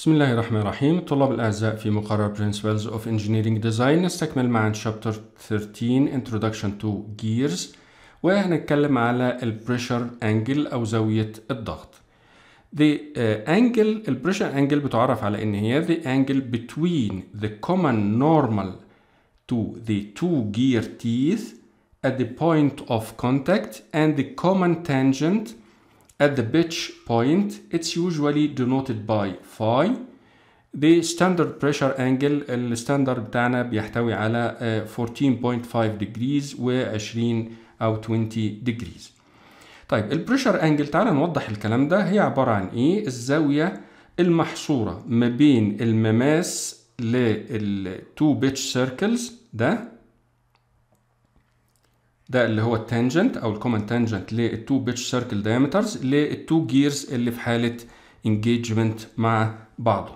بسم الله الرحمن الرحيم الطلاب الأعزاء في مقرر Principles of Engineering Design نستكمل مع Chapter 13 Introduction to Gears وهنتكلم على ال Pressure Angle أو زاوية الضغط The uh, angle الـ Pressure Angle بتعرف على إن هي the angle between the common normal to the two gear teeth at the point of contact and the common tangent At the pitch point, it's usually denoted by phi. The standard pressure angle الستاندرد بتاعنا بيحتوي على 14.5 آه، degrees و 20 أو 20 degrees. طيب البريشر انجل تعالى نوضح الكلام ده هي عبارة عن إيه؟ الزاوية المحصورة ما بين المماس لل 2 بيتش سيركلز ده ده اللي هو التانجنت او الكومن تانجنت للتو بيتش سيركل دايمترز للتو جيرز اللي في حاله انجيجمنت مع بعضه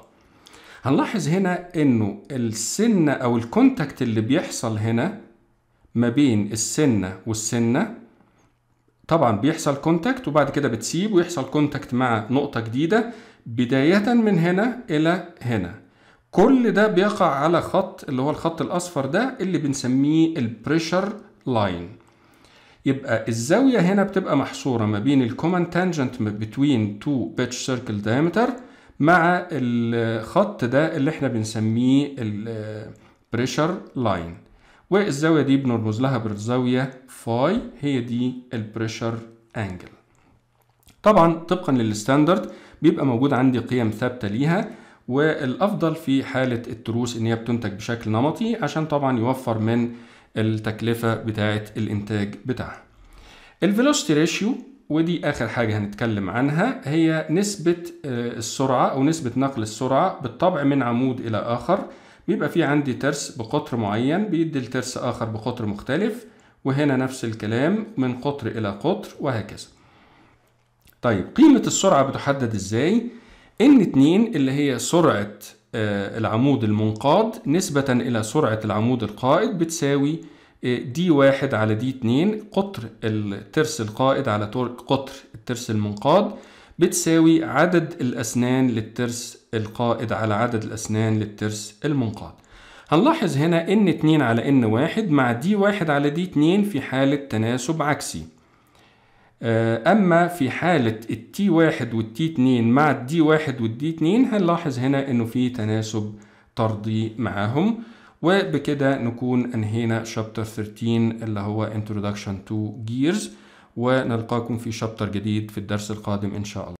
هنلاحظ هنا انه السنه او الكونتاكت اللي بيحصل هنا ما بين السنه والسنه طبعا بيحصل كونتاكت وبعد كده بتسيب ويحصل كونتاكت مع نقطه جديده بدايه من هنا الى هنا كل ده بيقع على خط اللي هو الخط الاصفر ده اللي بنسميه البريشر لاين يبقى الزاوية هنا بتبقى محصورة ما بين الكومن تانجنت بتوين تو بيتش سيركل دايمتر مع الخط ده اللي احنا بنسميه البريشر لاين آه، والزاوية دي بنرمز لها بالزاوية فاي هي دي البريشر انجل طبعا طبقا للستاندرد بيبقى موجود عندي قيم ثابتة ليها والافضل في حالة التروس ان هي بتنتج بشكل نمطي عشان طبعا يوفر من التكلفة بتاعة الإنتاج بتاعها الفيلوسيتي ريشيو ودي آخر حاجة هنتكلم عنها هي نسبة آه، السرعة أو نسبة نقل السرعة بالطبع من عمود إلى آخر بيبقى في عندي ترس بقطر معين بيدي لترس آخر بقطر مختلف وهنا نفس الكلام من قطر إلى قطر وهكذا طيب قيمة السرعة بتحدد إزاي؟ ان 2 اللي هي سرعة آه، العمود المنقاد نسبة إلى سرعة العمود القائد بتساوي دي آه، واحد على دي اتنين قطر الترس القائد على قطر الترس المنقاد بتساوي عدد الأسنان للترس القائد على عدد الأسنان للترس المنقاد هنلاحظ هنا ان 2 على ان 1 مع دي 1 على دي 2 في حالة تناسب عكسي آه، اما في حاله التي 1 والتي 2 مع الدي 1 والدي 2 هنلاحظ هنا انه في تناسب طردي معاهم وبكده نكون انهينا شابتر 13 اللي هو introduction to gears ونلقاكم في شابتر جديد في الدرس القادم ان شاء الله